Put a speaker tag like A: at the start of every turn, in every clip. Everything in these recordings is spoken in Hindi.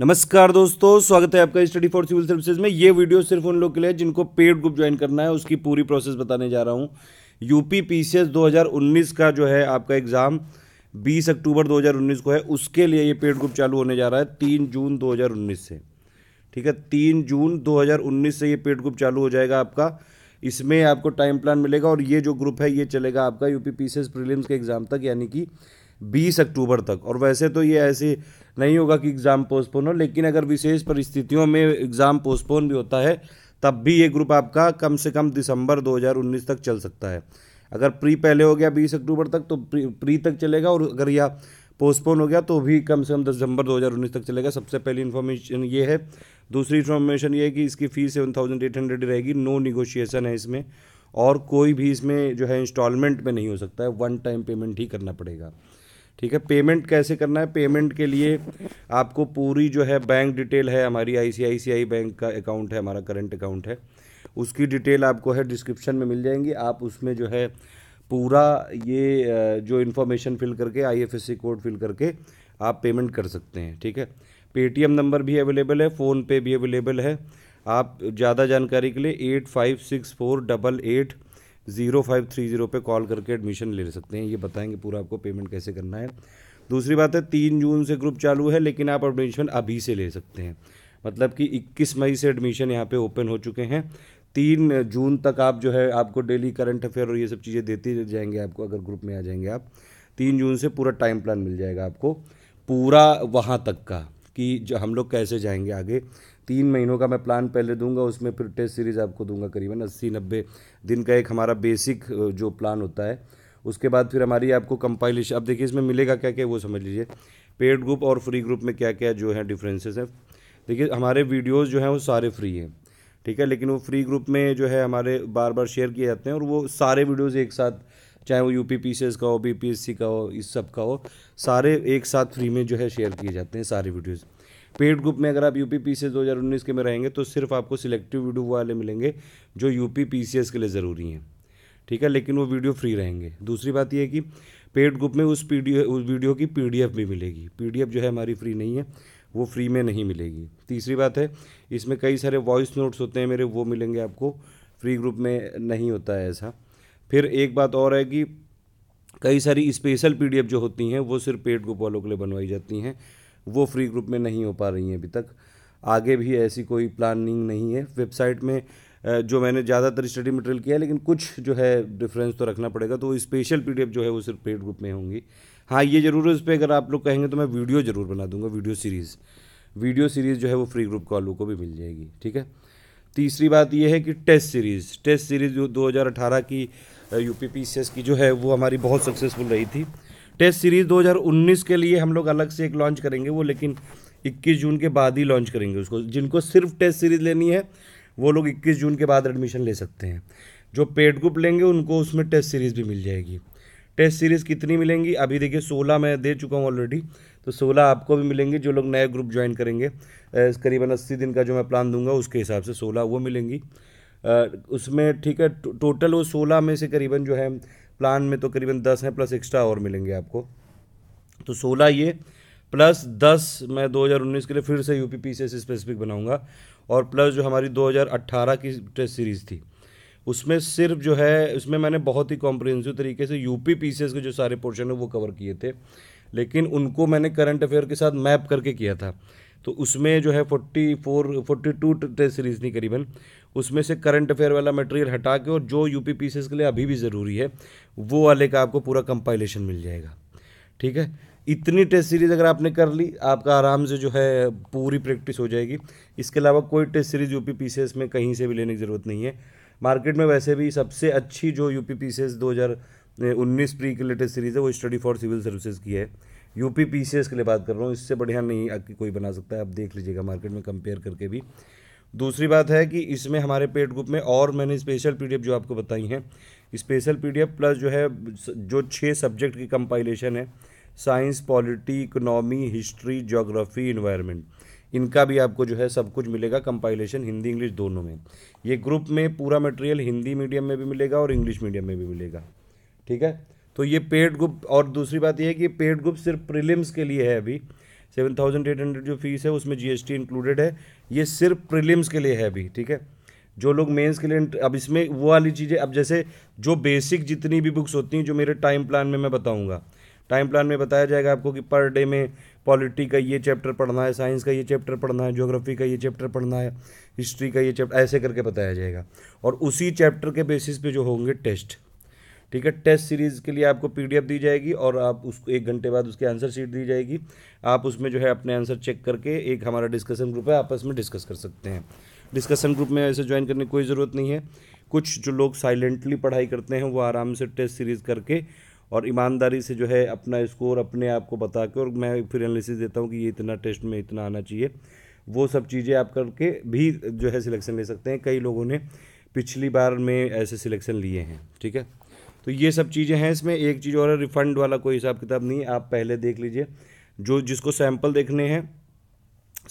A: नमस्कार दोस्तों स्वागत है आपका स्टडी फॉर सिविल सर्विसेज में ये वीडियो सिर्फ उन लोग के लिए जिनको पेड ग्रुप ज्वाइन करना है उसकी पूरी प्रोसेस बताने जा रहा हूँ यूपी पीसीएस 2019 का जो है आपका एग्ज़ाम 20 अक्टूबर 2019 को है उसके लिए ये पेड ग्रुप चालू होने जा रहा है तीन जून दो से ठीक है तीन जून दो से ये पेड ग्रुप चालू हो जाएगा आपका इसमें आपको टाइम प्लान मिलेगा और ये जो ग्रुप है ये चलेगा आपका यूपी पीसीएस प्रीलिम्स के एग्ज़ाम तक यानी कि बीस अक्टूबर तक और वैसे तो ये ऐसी नहीं होगा कि एग्ज़ाम पोस्टपोन हो लेकिन अगर विशेष परिस्थितियों में एग्ज़ाम पोस्टपोन भी होता है तब भी ये ग्रुप आपका कम से कम दिसंबर 2019 तक चल सकता है अगर प्री पहले हो गया बीस अक्टूबर तक तो प्री, प्री तक चलेगा और अगर यह पोस्टपोन हो गया तो भी कम से कम दिसंबर 2019 तक चलेगा सबसे पहली इन्फॉर्मेशन ये है दूसरी इन्फॉर्मेशन ये है कि इसकी fees seven thousand eight hundred रहेगी नो निगोशिएसन है इसमें और कोई भी इसमें जो है इंस्टॉलमेंट में नहीं हो सकता है वन टाइम पेमेंट ही करना पड़ेगा ठीक है पेमेंट कैसे करना है पेमेंट के लिए आपको पूरी जो है बैंक डिटेल है हमारी आईसीआईसीआई बैंक का अकाउंट है हमारा करंट अकाउंट है उसकी डिटेल आपको है डिस्क्रिप्शन में मिल जाएंगी आप उसमें जो है पूरा ये जो इन्फॉर्मेशन फिल करके आईएफएससी कोड फिल करके आप पेमेंट कर सकते हैं ठीक है पेटीएम नंबर भी अवेलेबल है फ़ोनपे भी अवेलेबल है आप ज़्यादा जानकारी के लिए eight five six four double eight zero five three zero पर कॉल करके एडमिशन ले सकते हैं ये बताएंगे पूरा आपको पेमेंट कैसे करना है दूसरी बात है तीन जून से ग्रुप चालू है लेकिन आप एडमिशन अभी से ले सकते हैं मतलब कि 21 मई से एडमिशन यहाँ पे ओपन हो चुके हैं तीन जून तक आप जो है आपको डेली करंट अफेयर और ये सब चीज़ें देते जाएंगे आपको अगर ग्रुप में आ जाएंगे आप तीन जून से पूरा टाइम प्लान मिल जाएगा आपको पूरा वहाँ तक का कि हम लोग कैसे जाएंगे आगे तीन महीनों का मैं प्लान पहले दूंगा उसमें फिर टेस्ट सीरीज़ आपको दूंगा करीबन अस्सी नब्बे दिन का एक हमारा बेसिक जो प्लान होता है उसके बाद फिर हमारी आपको कंपाइलेशन अब देखिए इसमें मिलेगा क्या क्या वो समझ लीजिए पेड ग्रुप और फ्री ग्रुप में क्या क्या जो है डिफरेंसेस हैं देखिए हमारे वीडियोज़ जो हैं वो सारे फ्री हैं ठीक है लेकिन वो फ्री ग्रुप में जो है हमारे बार बार शेयर किए जाते हैं और वो सारे वीडियोज़ एक साथ चाहे वो यू पी का हो बी का हो इस सब का हो सारे एक साथ फ्री में जो है शेयर किए जाते हैं सारे वीडियोज़ पेड ग्रुप में अगर आप यू पी सी एस के में रहेंगे तो सिर्फ आपको सिलेक्टिव वीडियो वाले मिलेंगे जो यू पी सी एस के लिए ज़रूरी हैं ठीक है लेकिन वो वीडियो फ्री रहेंगे दूसरी बात यह है कि पेड ग्रुप में उस पी उस वीडियो की पी भी मिलेगी पी जो है हमारी फ्री नहीं है वो फ्री में नहीं मिलेगी तीसरी बात है इसमें कई सारे वॉइस नोट्स होते हैं मेरे वो मिलेंगे आपको फ्री ग्रुप में नहीं होता है ऐसा फिर एक बात और है कि कई सारी स्पेशल पीडीएफ जो होती हैं वो सिर्फ पेड ग्रुप वालों के लिए बनवाई जाती हैं वो फ्री ग्रुप में नहीं हो पा रही हैं अभी तक आगे भी ऐसी कोई प्लानिंग नहीं है वेबसाइट में जो मैंने ज़्यादातर स्टडी मटेरियल किया है लेकिन कुछ जो है डिफरेंस तो रखना पड़ेगा तो स्पेशल पी जो है वो सिर्फ पेड ग्रुप में होंगी हाँ ये ज़रूर है उस पर अगर आप लोग कहेंगे तो मैं वीडियो ज़रूर बना दूंगा वीडियो सीरीज़ वीडियो सीरीज़ जो है वो फ्री ग्रुप कॉलों को भी मिल जाएगी ठीक है तीसरी बात यह है कि टेस्ट सीरीज़ टेस्ट सीरीज़ जो 2018 की यू पी की जो है वो हमारी बहुत सक्सेसफुल रही थी टेस्ट सीरीज़ 2019 के लिए हम लोग अलग से एक लॉन्च करेंगे वो लेकिन 21 जून के बाद ही लॉन्च करेंगे उसको जिनको सिर्फ टेस्ट सीरीज़ लेनी है वो लोग 21 जून के बाद एडमिशन ले सकते हैं जो पेड ग्रुप लेंगे उनको उसमें टेस्ट सीरीज़ भी मिल जाएगी टेस्ट सीरीज़ कितनी मिलेंगी अभी देखिए सोलह मैं दे चुका हूँ ऑलरेडी तो सोलह आपको भी मिलेंगी जो लोग नए ग्रुप ज्वाइन करेंगे करीबन अस्सी दिन का जो मैं प्लान दूंगा उसके हिसाब से सोलह वो मिलेंगी उसमें ठीक है टोटल वो सोलह में से करीबन जो है प्लान में तो करीबन दस हैं प्लस एक्स्ट्रा और मिलेंगे आपको तो सोलह ये प्लस दस मैं 2019 के लिए फिर से U P P C specific बनाऊंगा और प्लस जो हमारी 2018 की टेस्ट सीरीज़ थी उसमें सिर्फ जो है उसमें मैंने बहुत ही कॉम्प्रिहेंसिव तरीके से यू पी एस के जो सारे पोर्शन है वो कवर किए थे लेकिन उनको मैंने करंट अफेयर के साथ मैप करके किया था तो उसमें जो है forty four forty two test series थी करीबन उसमें से करंट अफेयर वाला मटेरियल हटा के और जो यू पी पी के लिए अभी भी ज़रूरी है वो वाले का आपको पूरा कंपाइलेशन मिल जाएगा ठीक है इतनी टेस्ट सीरीज़ अगर आपने कर ली आपका आराम से जो है पूरी प्रैक्टिस हो जाएगी इसके अलावा कोई टेस्ट सीरीज़ यू पी में कहीं से भी लेने की ज़रूरत नहीं है मार्केट में वैसे भी सबसे अच्छी जो दो हज़ार उन्नीस प्री लिए टेस्ट सीरीज़ है वो स्टडी फॉर सिविल सर्विसेज की है यूपी पीसीएस के लिए बात कर रहा हूँ इससे बढ़िया नहीं आगे कोई बना सकता है आप देख लीजिएगा मार्केट में कंपेयर करके भी दूसरी बात है कि इसमें हमारे पेड ग्रुप में और मैंने स्पेशल पी जो आपको बताई हैं स्पेशल पी प्लस जो है जो छः सब्जेक्ट की कंपाइलेशन है science polity economy history geography environment इनका भी आपको जो है सब कुछ मिलेगा कंपाइलेशन हिंदी इंग्लिश दोनों में ये ग्रुप में पूरा मटेरियल हिंदी मीडियम में भी मिलेगा और इंग्लिश मीडियम में भी मिलेगा ठीक है तो ये पेड ग्रुप और दूसरी बात यह है कि पेड ग्रुप सिर्फ प्रीलिम्स के लिए है अभी सेवन थाउजेंड एट हंड्रेड जो फीस है उसमें जीएसटी इंक्लूडेड है ये सिर्फ प्रीलिम्स के लिए है अभी ठीक है जो लोग मेंस के लिए अब इसमें वो वाली चीज़ें अब जैसे जो बेसिक जितनी भी बुक्स होती हैं जो मेरे टाइम प्लान में मैं बताऊँगा टाइम प्लान में बताया जाएगा आपको कि पर डे में पॉलिटी का ये चैप्टर पढ़ना है साइंस का ये चैप्टर पढ़ना है ज्योग्राफी का ये चैप्टर पढ़ना है हिस्ट्री का ये चैप्टर ऐसे करके बताया जाएगा और उसी चैप्टर के बेसिस पे जो होंगे टेस्ट ठीक है टेस्ट सीरीज़ के लिए आपको पीडीएफ दी जाएगी और आप उसको एक घंटे बाद उसकी आंसर शीट दी जाएगी आप उसमें जो है अपने आंसर चेक करके एक हमारा डिस्कशन ग्रुप है आपस में डिस्कस कर सकते हैं डिस्कशन ग्रुप में ऐसे ज्वाइन करने की कोई ज़रूरत नहीं है कुछ जो लोग साइलेंटली पढ़ाई करते हैं वो आराम से टेस्ट सीरीज़ करके और ईमानदारी से जो है अपना स्कोर अपने आप को बता के और मैं फिर एनालिसिस देता हूँ कि ये इतना टेस्ट में इतना आना चाहिए वो सब चीज़ें आप करके भी जो है सिलेक्शन ले सकते हैं कई लोगों ने पिछली बार में ऐसे सिलेक्शन लिए हैं ठीक है तो ये सब चीज़ें हैं इसमें एक चीज़ और रिफ़ंड वाला कोई हिसाब किताब नहीं आप पहले देख लीजिए जो जिसको सैंपल देखने हैं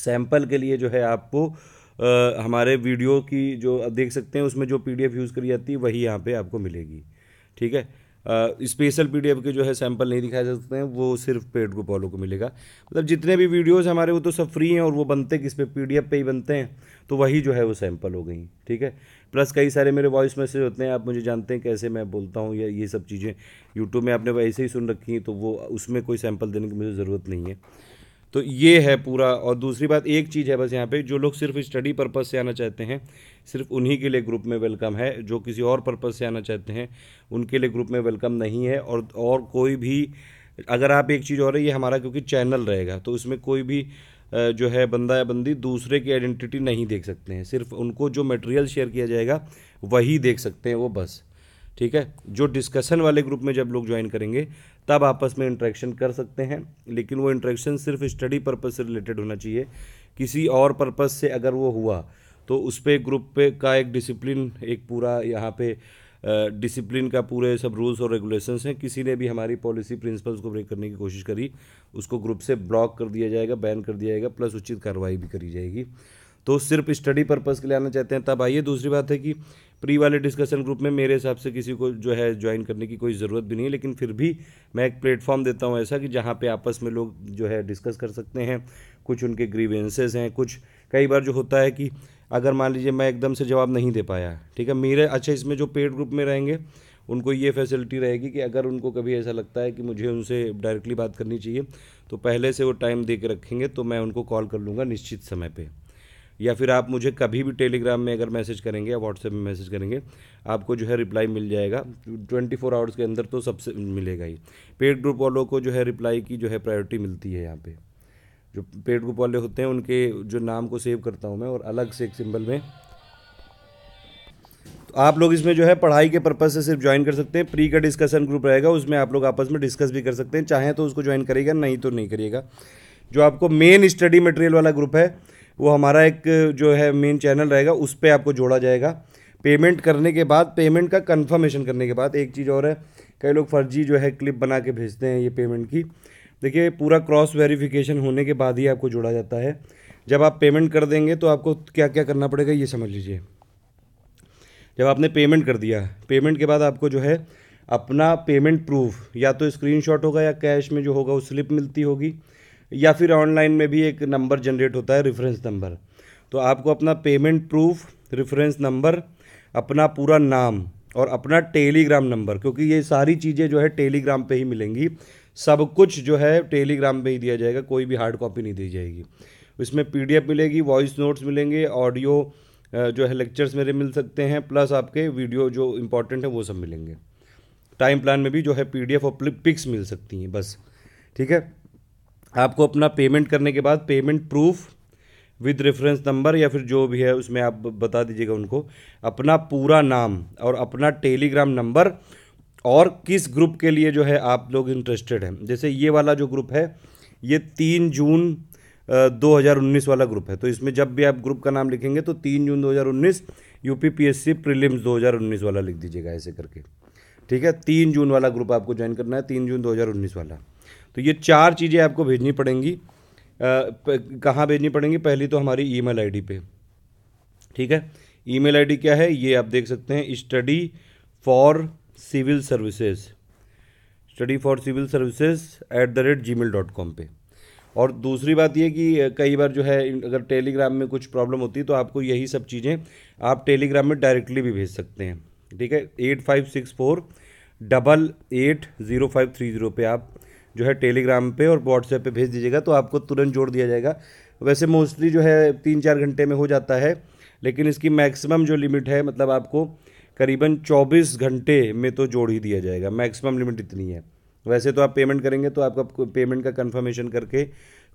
A: सैंपल के लिए जो है आपको आ, हमारे वीडियो की जो देख सकते हैं उसमें जो पीडीएफ यूज़ करी जाती है वही यहाँ पे आपको मिलेगी ठीक है स्पेशल पी के जो है सैम्पल नहीं दिखाए जा सकते हैं वो सिर्फ पेड ग्रुप वालों को मिलेगा मतलब जितने भी वीडियोज़ हमारे वो तो सब फ्री हैं और वो बनते किस पे पी पे ही बनते हैं तो वही जो है वो सैम्पल हो गई ठीक है प्लस कई सारे मेरे वॉइस मैसेज होते हैं आप मुझे जानते हैं कैसे मैं बोलता हूँ या ये सब चीज़ें यूट्यूब में आपने वैसे ही सुन रखी हैं तो वो उसमें कोई सैम्पल देने की मुझे ज़रूरत नहीं है तो ये है पूरा और दूसरी बात एक चीज़ है बस यहाँ पे जो लोग सिर्फ स्टडी पर्पज़ से आना चाहते हैं सिर्फ उन्हीं के लिए ग्रुप में वेलकम है जो किसी और पर्पज़ से आना चाहते हैं उनके लिए ग्रुप में वेलकम नहीं है और और कोई भी अगर आप एक चीज़ और है ये हमारा क्योंकि चैनल रहेगा तो उसमें कोई भी जो है बंदा या बंदी दूसरे की आइडेंटिटी नहीं देख सकते हैं सिर्फ उनको जो मटेरियल शेयर किया जाएगा वही देख सकते हैं वो बस ठीक है जो डिस्कशन वाले ग्रुप में जब लोग ज्वाइन करेंगे तब आपस में इंट्रैक्शन कर सकते हैं लेकिन वो इंट्रैक्शन सिर्फ स्टडी पर्पज़ से रिलेटेड होना चाहिए किसी और पर्पज़ से अगर वो हुआ तो उस पर ग्रुप पे का एक डिसिप्लिन एक पूरा यहाँ पे डिसिप्लिन का पूरे सब रूल्स और रेगुलेशंस हैं किसी ने भी हमारी पॉलिसी प्रिंसिपल्स को ब्रेक करने की कोशिश करी उसको ग्रुप से ब्लॉक कर दिया जाएगा बैन कर दिया जाएगा प्लस उचित कार्रवाई भी करी जाएगी तो सिर्फ स्टडी पर्पज़ के लिए आना चाहते हैं तब आइए दूसरी बात है कि प्री वाले डिस्कशन ग्रुप में मेरे हिसाब से किसी को जो है ज्वाइन करने की कोई ज़रूरत भी नहीं है लेकिन फिर भी मैं एक प्लेटफॉर्म देता हूँ ऐसा कि जहाँ पे आपस में लोग जो है डिस्कस कर सकते हैं कुछ उनके ग्रीवेंसेज हैं कुछ कई बार जो होता है कि अगर मान लीजिए मैं एकदम से जवाब नहीं दे पाया ठीक है मेरे अच्छा इसमें जो पेड ग्रुप में रहेंगे उनको ये फैसिलिटी रहेगी कि अगर उनको कभी ऐसा लगता है कि मुझे उनसे डायरेक्टली बात करनी चाहिए तो पहले से वो टाइम दे के रखेंगे तो मैं उनको कॉल कर लूँगा निश्चित समय पर या फिर आप मुझे कभी भी टेलीग्राम में अगर मैसेज करेंगे या व्हाट्सएप में मैसेज करेंगे आपको जो है रिप्लाई मिल जाएगा ट्वेंटी फोर आवर्स के अंदर तो सबसे मिलेगा ही पेड ग्रुप वालों को जो है रिप्लाई की जो है प्रायोरिटी मिलती है यहाँ पे जो पेड ग्रुप वाले होते हैं उनके जो नाम को सेव करता हूँ मैं और अलग से एक सिंबल में तो आप लोग इसमें जो है पढ़ाई के पर्पज़ से सिर्फ ज्वाइन कर सकते हैं प्री का डिस्कशन ग्रुप रहेगा उसमें आप लोग आपस में डिस्कस भी कर सकते हैं चाहें तो उसको ज्वाइन करिएगा नहीं तो नहीं करिएगा जो आपको मेन स्टडी मटेरियल वाला ग्रुप है वो हमारा एक जो है मेन चैनल रहेगा उस पर आपको जोड़ा जाएगा पेमेंट करने के बाद पेमेंट का कंफर्मेशन करने के बाद एक चीज़ और है कई लोग फर्जी जो है क्लिप बना के भेजते हैं ये पेमेंट की देखिए पूरा क्रॉस वेरिफिकेशन होने के बाद ही आपको जोड़ा जाता है जब आप पेमेंट कर देंगे तो आपको क्या क्या करना पड़ेगा ये समझ लीजिए जब आपने पेमेंट कर दिया पेमेंट के बाद आपको जो है अपना पेमेंट प्रूफ या तो स्क्रीनशॉट होगा या कैश में जो होगा वो स्लिप मिलती होगी या फिर ऑनलाइन में भी एक नंबर जनरेट होता है रेफरेंस नंबर तो आपको अपना पेमेंट प्रूफ रेफरेंस नंबर अपना पूरा नाम और अपना टेलीग्राम नंबर क्योंकि ये सारी चीज़ें जो है टेलीग्राम पे ही मिलेंगी सब कुछ जो है टेलीग्राम पे ही दिया जाएगा कोई भी हार्ड कॉपी नहीं दी जाएगी इसमें पीडीएफ मिलेगी वॉइस नोट्स मिलेंगे ऑडियो जो है लेक्चर्स मेरे मिल सकते हैं प्लस आपके वीडियो जो इंपॉर्टेंट है वो सब मिलेंगे टाइम प्लान में भी जो है पी और पिक्स मिल सकती हैं बस ठीक है आपको अपना पेमेंट करने के बाद payment proof with reference number या फिर जो भी है उसमें आप बता दीजिएगा उनको अपना पूरा नाम और अपना टेलीग्राम नंबर और किस ग्रुप के लिए जो है आप लोग इंटरेस्टेड हैं जैसे ये वाला जो ग्रुप है ये तीन जून दो हज़ार उन्नीस वाला ग्रुप है तो इसमें जब भी आप ग्रुप का नाम लिखेंगे तो तीन जून दो हज़ार उन्नीस U P P S C दो हज़ार उन्नीस वाला लिख दीजिएगा ऐसे करके ठीक है तीन जून वाला ग्रुप आपको ज्वाइन करना है तीन जून दो हज़ार उन्नीस वाला तो ये चार चीज़ें आपको भेजनी पड़ेंगी कहाँ भेजनी पड़ेंगी पहली तो हमारी ई मेल पे ठीक है ई मेल क्या है ये आप देख सकते हैं study for civil services study for civil services at the rate gmail dot com पर और दूसरी बात यह कि कई बार जो है अगर टेलीग्राम में कुछ प्रॉब्लम होती है तो आपको यही सब चीज़ें आप टेलीग्राम में डायरेक्टली भी भेज सकते हैं ठीक है eight five six four double eight zero five three zero पर आप जो है टेलीग्राम पे और व्हाट्सएप पे भेज दीजिएगा तो आपको तुरंत जोड़ दिया जाएगा वैसे मोस्टली जो है तीन चार घंटे में हो जाता है लेकिन इसकी मैक्सिमम जो लिमिट है मतलब आपको करीबन 24 घंटे में तो जोड़ ही दिया जाएगा मैक्सिमम लिमिट इतनी है वैसे तो आप पेमेंट करेंगे तो आपका पेमेंट का कंफर्मेशन करके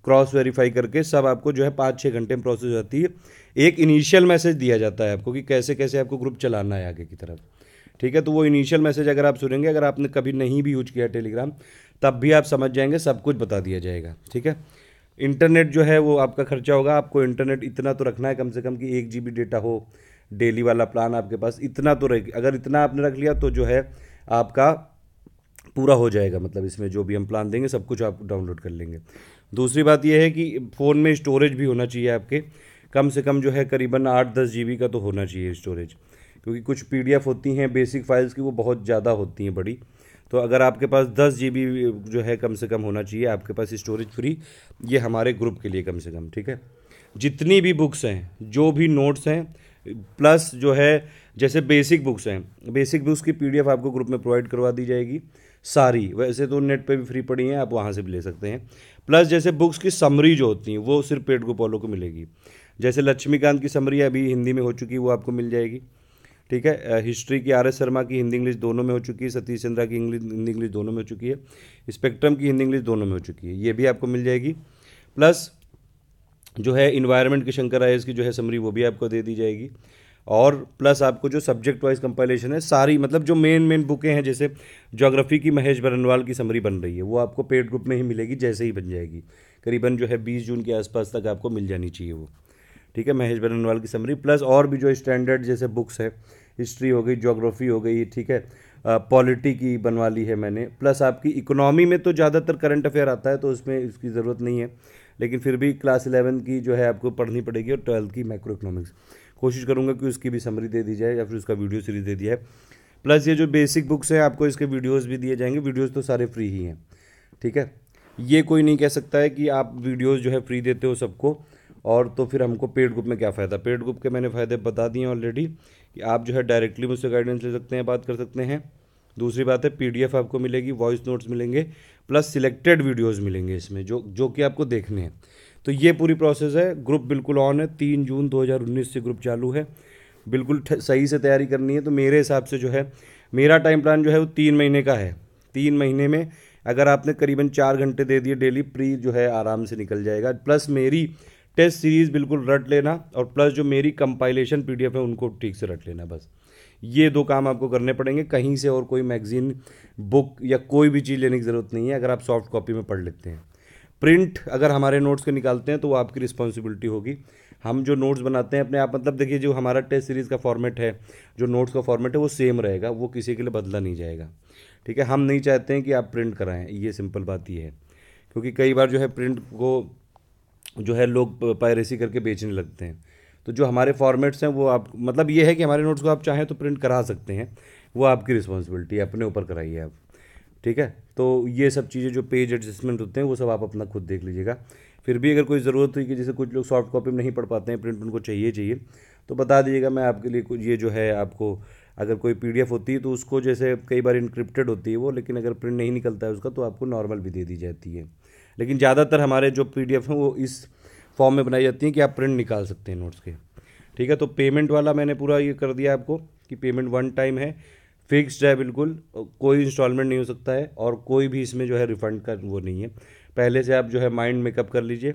A: क्रॉस वेरीफाई करके सब आपको जो है पाँच छः घंटे में प्रोसेस हो जाती है एक इनिशियल मैसेज दिया जाता है आपको कि कैसे कैसे आपको ग्रुप चलाना है आगे की तरफ ठीक है तो वो इनिशियल मैसेज अगर आप सुनेंगे अगर आपने कभी नहीं भी यूज किया टेलीग्राम तब भी आप समझ जाएंगे सब कुछ बता दिया जाएगा ठीक है इंटरनेट जो है वो आपका खर्चा होगा आपको इंटरनेट इतना तो रखना है कम से कम कि एक जी डेटा हो डेली वाला प्लान आपके पास इतना तो रह अगर इतना आपने रख लिया तो जो है आपका पूरा हो जाएगा मतलब इसमें जो भी हम प्लान देंगे सब कुछ आप डाउनलोड कर लेंगे दूसरी बात यह है कि फ़ोन में स्टोरेज भी होना चाहिए आपके कम से कम जो है करीबन आठ दस जी का तो होना चाहिए स्टोरेज क्योंकि कुछ पी होती हैं बेसिक फाइल्स की वो बहुत ज़्यादा होती हैं बड़ी तो अगर आपके पास दस जी जो है कम से कम होना चाहिए आपके पास स्टोरेज फ्री ये हमारे ग्रुप के लिए कम से कम ठीक है जितनी भी बुक्स हैं जो भी नोट्स हैं प्लस जो है जैसे बेसिक बुक्स हैं बेसिक बुक्स की पीडीएफ आपको ग्रुप में प्रोवाइड करवा दी जाएगी सारी वैसे तो नेट पे भी फ्री पड़ी हैं आप वहाँ से भी ले सकते हैं प्लस जैसे बुक्स की समरी जो होती हैं वो सिर्फ पेड गोपालों को मिलेगी जैसे लक्ष्मीकांत की समरी अभी हिंदी में हो चुकी है वो आपको मिल जाएगी ठीक है हिस्ट्री की आर एस शर्मा की हिंदी इंग्लिश दोनों में हो चुकी है सतीश चंद्रा की इंग्लिश हिंदी इंग्लिश दोनों में हो चुकी है स्पेक्ट्रम की हिंदी इंग्लिश दोनों में हो चुकी है ये भी आपको मिल जाएगी प्लस जो है इन्वायरमेंट की शंकर आयस की जो है समरी वो भी आपको दे दी जाएगी और प्लस आपको जो सब्जेक्ट वाइज कंपाइलेशन है सारी मतलब जो मेन मेन बुकें हैं जैसे जोग्राफी की महेश बरनवाल की समरी बन रही है वो आपको पेड ग्रुप में ही मिलेगी जैसे ही बन जाएगी करीबन जो है बीस जून के आसपास तक आपको मिल जानी चाहिए वो ठीक है महेश बरनवाल की समरी प्लस और भी जो स्टैंडर्ड जैसे बुक्स है हिस्ट्री हो गई जोग्राफी हो गई ठीक है पॉलिटी की बनवा ली है मैंने प्लस आपकी इकोनॉमी में तो ज़्यादातर करंट अफेयर आता है तो उसमें उसकी ज़रूरत नहीं है लेकिन फिर भी क्लास इलेवन की जो है आपको पढ़नी पड़ेगी और ट्वेल्थ की माइक्रो इकोनॉमिक्स कोशिश करूँगा कि उसकी भी समरी दे दी जाए या फिर उसका वीडियो सीरीज दे दिया है प्लस ये जो बेसिक बुक्स हैं आपको इसके वीडियोस भी दिए जाएंगे वीडियोस तो सारे फ्री ही हैं ठीक है ये कोई नहीं कह सकता है कि आप वीडियोस जो है फ्री देते हो सबको और तो फिर हमको पेड ग्रुप में क्या फ़ायदा पेड ग्रुप के मैंने फ़ायदे बता दिए ऑलरेडी कि आप जो है डायरेक्टली मुझसे गाइडेंस ले सकते हैं बात कर सकते हैं दूसरी बात है पी आपको मिलेगी वॉइस नोट्स मिलेंगे प्लस सिलेक्टेड वीडियोज़ मिलेंगे इसमें जो जो कि आपको देखने हैं तो ये पूरी प्रोसेस है ग्रुप बिल्कुल ऑन है तीन जून दो से ग्रुप चालू है बिल्कुल सही से तैयारी करनी है तो मेरे हिसाब से जो है मेरा टाइम प्लान जो है वो तीन महीने का है तीन महीने में अगर आपने करीबन चार घंटे दे दिए डेली प्री जो है आराम से निकल जाएगा प्लस मेरी टेस्ट सीरीज़ बिल्कुल रट लेना और प्लस जो मेरी कंपाइलेशन पीडीएफ है उनको ठीक से रट लेना बस ये दो काम आपको करने पड़ेंगे कहीं से और कोई मैगज़ीन बुक या कोई भी चीज़ लेने की ज़रूरत नहीं है अगर आप सॉफ्ट कॉपी में पढ़ लेते हैं प्रिंट अगर हमारे नोट्स के निकालते हैं तो वो आपकी रिस्पॉन्सिबिलिटी होगी हम जो नोट्स बनाते हैं अपने आप मतलब देखिए जो हमारा टेस्ट सीरीज़ का फॉर्मेट है जो नोट्स का फॉर्मेट है वो सेम रहेगा वो किसी के लिए बदला नहीं जाएगा ठीक है हम नहीं चाहते हैं कि आप प्रिंट कराएं ये सिंपल बात ये है क्योंकि कई बार जो है प्रिंट को जो है लोग पायरेसी करके बेचने लगते हैं तो जो हमारे फॉर्मेट्स हैं वो आप मतलब ये है कि हमारे नोट्स को आप चाहें तो प्रिंट करा सकते हैं वो आपकी रिस्पॉन्सिबिलिटी है अपने ऊपर कराइए आप ठीक है तो ये सब चीज़ें जो पेज एडजस्टमेंट होते हैं वो सब आप अपना खुद देख लीजिएगा फिर भी अगर कोई ज़रूरत हुई कि जैसे कुछ लोग सॉफ्ट कॉपी में नहीं पढ़ पाते हैं प्रिंट उनको चाहिए चाहिए तो बता दीजिएगा मैं आपके लिए कुछ ये जो है आपको अगर कोई पी होती है तो उसको जैसे कई बार इनक्रिप्टेड होती है वो लेकिन अगर प्रिंट नहीं निकलता है उसका तो आपको नॉर्मल भी दे दी जाती है लेकिन ज़्यादातर हमारे जो पी हैं वो इस फॉर्म में बनाई जाती हैं कि आप प्रिंट निकाल सकते हैं नोट्स के ठीक है तो पेमेंट वाला मैंने पूरा ये कर दिया आपको कि पेमेंट वन टाइम है फिक्स्ड है बिल्कुल कोई इंस्टॉलमेंट नहीं हो सकता है और कोई भी इसमें जो है रिफंड का वो नहीं है पहले से आप जो है माइंड मेकअप कर लीजिए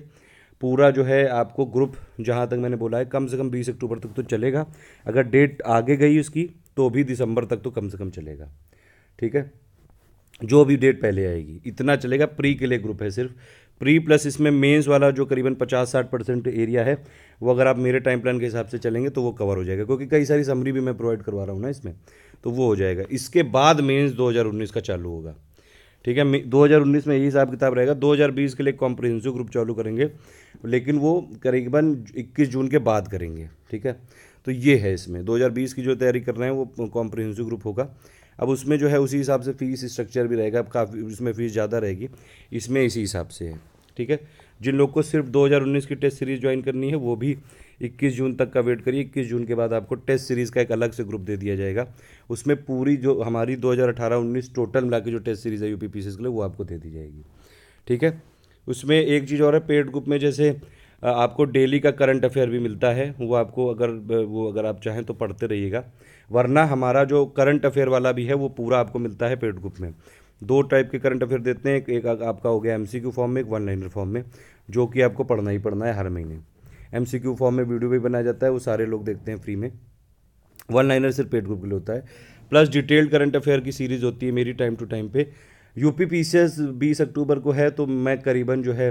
A: पूरा जो है आपको ग्रुप जहाँ तक मैंने बोला है कम से कम बीस अक्टूबर तक तो चलेगा अगर डेट आगे गई उसकी तो भी दिसंबर तक तो कम से कम चलेगा ठीक है जो भी डेट पहले आएगी इतना चलेगा प्री के लिए ग्रुप है सिर्फ प्री प्लस इसमें मेंस वाला जो करीबन 50-60 परसेंट एरिया है वो अगर आप मेरे टाइम प्लान के हिसाब से चलेंगे तो वो कवर हो जाएगा क्योंकि कई सारी समरी भी मैं प्रोवाइड करवा रहा हूँ ना इसमें तो वो हो जाएगा इसके बाद मेंस 2019 का चालू होगा ठीक है 2019 में यही हिसाब किताब रहेगा 2020 के लिए कॉम्प्रिहेंसिव ग्रुप चालू करेंगे लेकिन वो करीबन 21 जून के बाद करेंगे ठीक है तो ये है इसमें 2020 की जो तैयारी कर रहे हैं वो कॉम्प्रिहेंसिव ग्रुप होगा अब उसमें जो है उसी हिसाब से फ़ीस स्ट्रक्चर भी रहेगा काफ़ी उसमें फ़ीस ज़्यादा रहेगी इसमें इसी हिसाब से है ठीक है जिन लोग को सिर्फ 2019 की टेस्ट सीरीज़ ज्वाइन करनी है वो भी 21 जून तक का वेट करिए 21 जून के बाद आपको टेस्ट सीरीज़ का एक अलग से ग्रुप दे दिया जाएगा उसमें पूरी जो हमारी 2018-19 टोटल मिला के जो टेस्ट सीरीज़ है यू के लिए वो आपको दे दी जाएगी ठीक है उसमें एक चीज़ और है पेड ग्रुप में जैसे आपको डेली का करंट अफेयर भी मिलता है वो आपको अगर वो अगर आप चाहें तो पढ़ते रहिएगा वरना हमारा जो करंट अफेयर वाला भी है वो पूरा आपको मिलता है पेड ग्रुप में दो टाइप के करंट अफेयर देते हैं एक आपका हो गया क्यू फॉर्म में एक वन लाइनर फॉर्म में जो कि आपको पढ़ना ही पढ़ना है हर महीने क्यू फॉर्म में वीडियो भी बनाया जाता है वो सारे लोग देखते हैं फ्री में वन लाइनर सिर्फ पेड ग्रुप के लिए होता है प्लस डिटेल्ड करंट अफेयर की सीरीज़ होती है मेरी टाइम टू टाइम पे यूपी पीसीएस बीस अक्टूबर को है तो मैं करीबन जो है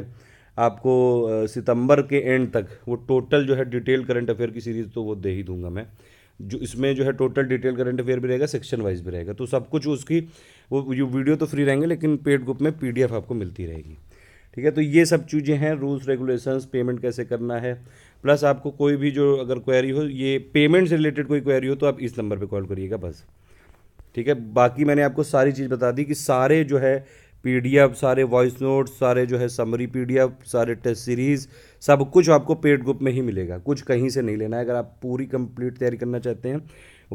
A: आपको सितंबर के एंड तक वो टोटल जो है डिटेल करंट अफेयर की सीरीज़ तो वो दे ही दूंगा मैं जो इसमें जो है टोटल डिटेल करंट अफेयर भी रहेगा सेक्शन वाइज भी रहेगा तो सब कुछ उसकी वो जो वीडियो तो फ्री रहेंगे लेकिन पेड ग्रुप में पी आपको मिलती रहेगी ठीक है तो ये सब चीज़ें हैं रूल्स रेगुलेशंस पेमेंट कैसे करना है प्लस आपको कोई भी जो अगर क्वेरी हो ये पेमेंट से रिलेटेड कोई क्वेरी हो तो आप इस नंबर पर कॉल करिएगा बस ठीक है बाकी मैंने आपको सारी चीज़ बता दी कि सारे जो है पीडीएफ सारे वॉइस नोट्स सारे जो है समरी पीडीएफ सारे टेस्ट सीरीज़ सब कुछ आपको पेड ग्रुप में ही मिलेगा कुछ कहीं से नहीं लेना है अगर आप पूरी कंप्लीट तैयारी करना चाहते हैं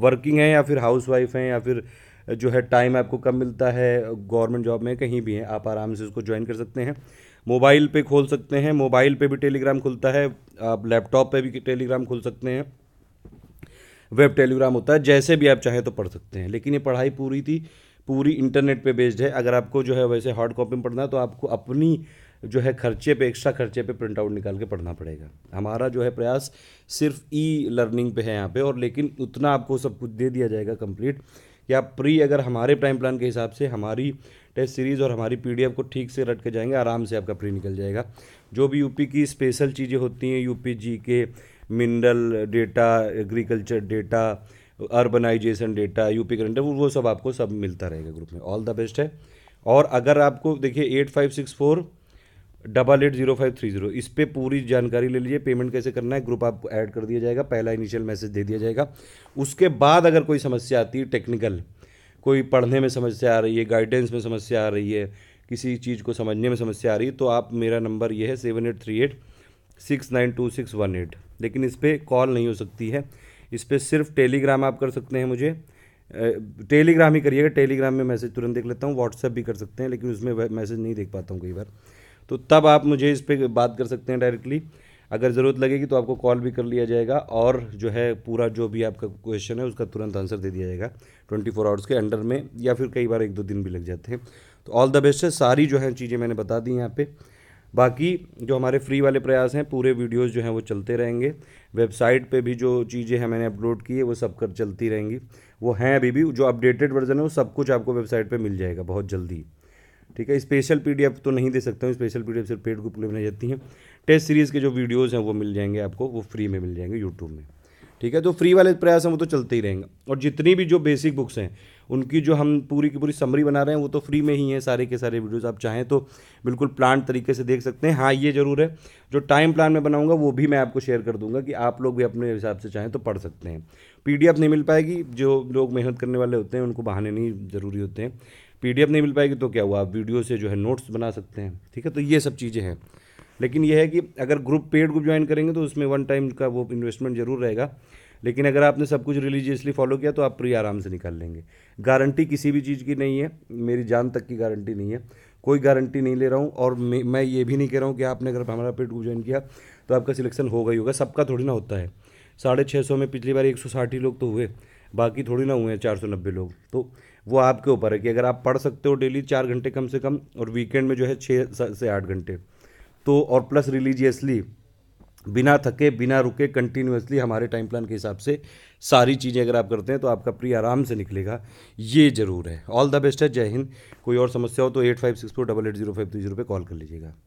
A: वर्किंग हैं या फिर हाउस वाइफ हैं या फिर जो है टाइम आपको कम मिलता है गवर्नमेंट जॉब में कहीं भी हैं आप आराम से उसको ज्वाइन कर सकते हैं मोबाइल पे खोल सकते हैं मोबाइल पे भी टेलीग्राम खुलता है आप लैपटॉप पे भी टेलीग्राम खोल सकते हैं वेब टेलीग्राम होता है जैसे भी आप चाहें तो पढ़ सकते हैं लेकिन ये पढ़ाई पूरी थी पूरी इंटरनेट पे बेस्ड है अगर आपको जो है वैसे हार्ड कॉपी में पढ़ना है तो आपको अपनी जो है खर्चे पे एक्स्ट्रा खर्चे पे प्रिंट आउट निकाल के पढ़ना पड़ेगा हमारा जो है प्रयास सिर्फ ई लर्निंग पे है यहाँ पे और लेकिन उतना आपको सब कुछ दे दिया जाएगा कंप्लीट कि आप प्री अगर हमारे टाइम प्लान के हिसाब से हमारी टेस्ट सीरीज़ और हमारी पी को ठीक से रट के जाएंगे आराम से आपका प्री निकल जाएगा जो भी यूपी की स्पेशल चीज़ें होती हैं UP G K mineral data agriculture data urbanisation data UP current वो वो सब आपको सब मिलता रहेगा ग्रुप में ऑल द बेस्ट है और अगर आपको देखिए eight five six four double eight zero five three zero इस पर पूरी जानकारी ले लीजिए पेमेंट कैसे करना है ग्रुप आपको ऐड कर दिया जाएगा पहला इनिशियल मैसेज दे दिया जाएगा उसके बाद अगर कोई समस्या आती है टेक्निकल कोई पढ़ने में समस्या आ रही है गाइडेंस में समस्या आ रही है किसी चीज़ को समझने में समस्या आ रही है तो आप मेरा नंबर ये है seven eight three eight six nine two six one eight लेकिन इस पर कॉल नहीं हो सकती है इस पर सिर्फ टेलीग्राम आप कर सकते हैं मुझे टेलीग्राम ही करिएगा टेलीग्राम में मैसेज तुरंत देख लेता हूँ व्हाट्सअप भी कर सकते हैं लेकिन उसमें मैसेज नहीं देख पाता हूँ कई बार तो तब आप मुझे इस पर बात कर सकते हैं डायरेक्टली अगर ज़रूरत लगेगी तो आपको कॉल भी कर लिया जाएगा और जो है पूरा जो भी आपका क्वेश्चन है उसका तुरंत आंसर दे दिया जाएगा ट्वेंटी फोर आवर्स के अंडर में या फिर कई बार एक दो दिन भी लग जाते हैं तो ऑल द बेस्ट है सारी जो है चीज़ें मैंने बता दी यहाँ पर बाकी जो हमारे फ्री वाले प्रयास हैं पूरे वीडियोस जो हैं वो चलते रहेंगे वेबसाइट पे भी जो चीज़ें हैं मैंने अपलोड की है वो सब कर चलती रहेंगी वो हैं अभी भी जो अपडेटेड वर्जन है वो सब कुछ आपको वेबसाइट पे मिल जाएगा बहुत जल्दी ठीक है स्पेशल पीडीएफ तो नहीं दे सकता हूँ स्पेशल पीडीएफ सिर्फ पेड ग्रुप में बनाई जाती हैं टेस्ट सीरीज़ के जो वीडियोज़ हैं वो मिल जाएंगे आपको वो फ्री में मिल जाएंगे यूट्यूब में ठीक है तो फ्री वाले प्रयास हैं वो तो चलते ही रहेंगे और जितनी भी जो बेसिक बुक्स हैं उनकी जो हम पूरी की पूरी समरी बना रहे हैं वो तो फ्री में ही हैं सारे के सारे वीडियोज़ आप चाहें तो बिल्कुल प्लान तरीके से देख सकते हैं हाँ ये ज़रूर है जो टाइम प्लान में बनाऊँगा वो भी मैं आपको शेयर कर दूँगा कि आप लोग भी अपने हिसाब से चाहें तो पढ़ सकते हैं पी नहीं मिल पाएगी जो लोग मेहनत करने वाले होते हैं उनको बहाने नहीं ज़रूरी होते हैं पी नहीं मिल पाएगी तो क्या हुआ आप वीडियो से जो है नोट्स बना सकते हैं ठीक है तो ये सब चीज़ें हैं लेकिन यह है कि अगर ग्रुप पेड ग्रुप ज्वाइन करेंगे तो उसमें वन टाइम का वो इन्वेस्टमेंट जरूर रहेगा लेकिन अगर आपने सब कुछ रिलीजियसली फॉलो किया तो आप प्री आराम से निकाल लेंगे गारंटी किसी भी चीज़ की नहीं है मेरी जान तक की गारंटी नहीं है कोई गारंटी नहीं ले रहा हूँ और मैं ये भी नहीं कह रहा हूँ कि आपने अगर हमारा पेट को ज्वाइन किया तो आपका सिलेक्शन होगा ही होगा सबका थोड़ी ना होता है साढ़े छः सौ में पिछली बार एक सौ साठ ही लोग तो हुए बाकी थोड़ी ना हुए हैं चार सौ नब्बे लोग तो वो आपके ऊपर है कि अगर आप पढ़ सकते हो डेली चार घंटे कम से कम और वीकेंड में जो है छः से आठ घंटे तो और प्लस रिलीजियसली बिना थके बिना रुके कंटिन्यूसली हमारे टाइम प्लान के हिसाब से सारी चीज़ें अगर आप करते हैं तो आपका प्री आराम से निकलेगा ये ज़रूर है ऑल द बेस्ट है जय हिंद कोई और समस्या हो तो eight five six four double eight zero five three zero call कॉल कर लीजिएगा